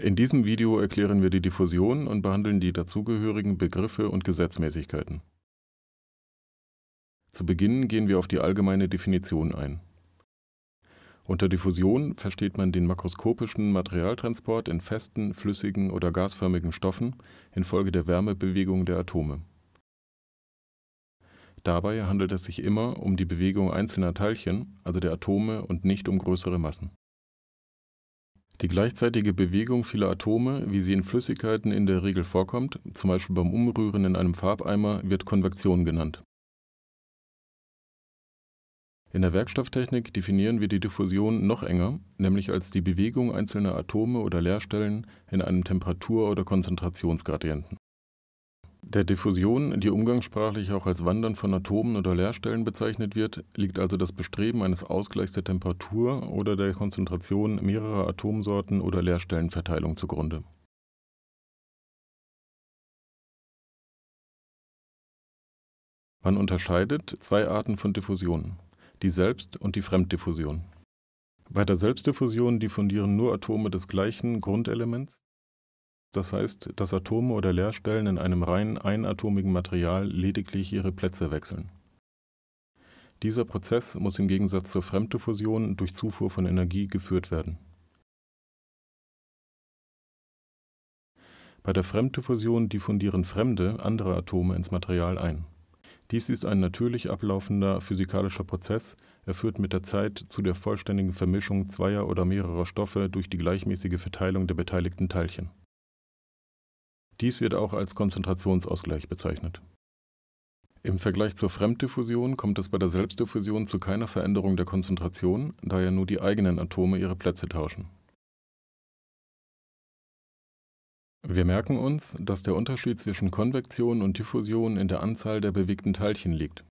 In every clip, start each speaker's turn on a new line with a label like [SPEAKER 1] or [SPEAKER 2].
[SPEAKER 1] In diesem Video erklären wir die Diffusion und behandeln die dazugehörigen Begriffe und Gesetzmäßigkeiten. Zu Beginn gehen wir auf die allgemeine Definition ein. Unter Diffusion versteht man den makroskopischen Materialtransport in festen, flüssigen oder gasförmigen Stoffen infolge der Wärmebewegung der Atome. Dabei handelt es sich immer um die Bewegung einzelner Teilchen, also der Atome und nicht um größere Massen. Die gleichzeitige Bewegung vieler Atome, wie sie in Flüssigkeiten in der Regel vorkommt, zum Beispiel beim Umrühren in einem Farbeimer, wird Konvektion genannt. In der Werkstofftechnik definieren wir die Diffusion noch enger, nämlich als die Bewegung einzelner Atome oder Leerstellen in einem Temperatur- oder Konzentrationsgradienten. Der Diffusion, die umgangssprachlich auch als Wandern von Atomen oder Leerstellen bezeichnet wird, liegt also das Bestreben eines Ausgleichs der Temperatur oder der Konzentration mehrerer Atomsorten oder Leerstellenverteilung zugrunde. Man unterscheidet zwei Arten von Diffusion, die Selbst- und die Fremddiffusion. Bei der Selbstdiffusion diffundieren nur Atome des gleichen Grundelements, das heißt, dass Atome oder Leerstellen in einem rein einatomigen Material lediglich ihre Plätze wechseln. Dieser Prozess muss im Gegensatz zur Fremddiffusion durch Zufuhr von Energie geführt werden. Bei der Fremddiffusion diffundieren Fremde andere Atome ins Material ein. Dies ist ein natürlich ablaufender physikalischer Prozess. Er führt mit der Zeit zu der vollständigen Vermischung zweier oder mehrerer Stoffe durch die gleichmäßige Verteilung der beteiligten Teilchen. Dies wird auch als Konzentrationsausgleich bezeichnet. Im Vergleich zur Fremddiffusion kommt es bei der Selbstdiffusion zu keiner Veränderung der Konzentration, da ja nur die eigenen Atome ihre Plätze tauschen. Wir merken uns, dass der Unterschied zwischen Konvektion und Diffusion in der Anzahl der bewegten Teilchen liegt.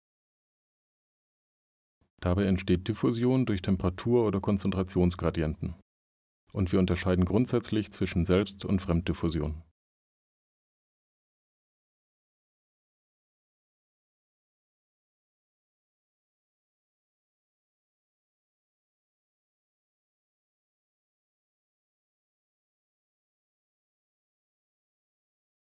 [SPEAKER 1] Dabei entsteht Diffusion durch Temperatur- oder Konzentrationsgradienten. Und wir unterscheiden grundsätzlich zwischen Selbst- und Fremddiffusion.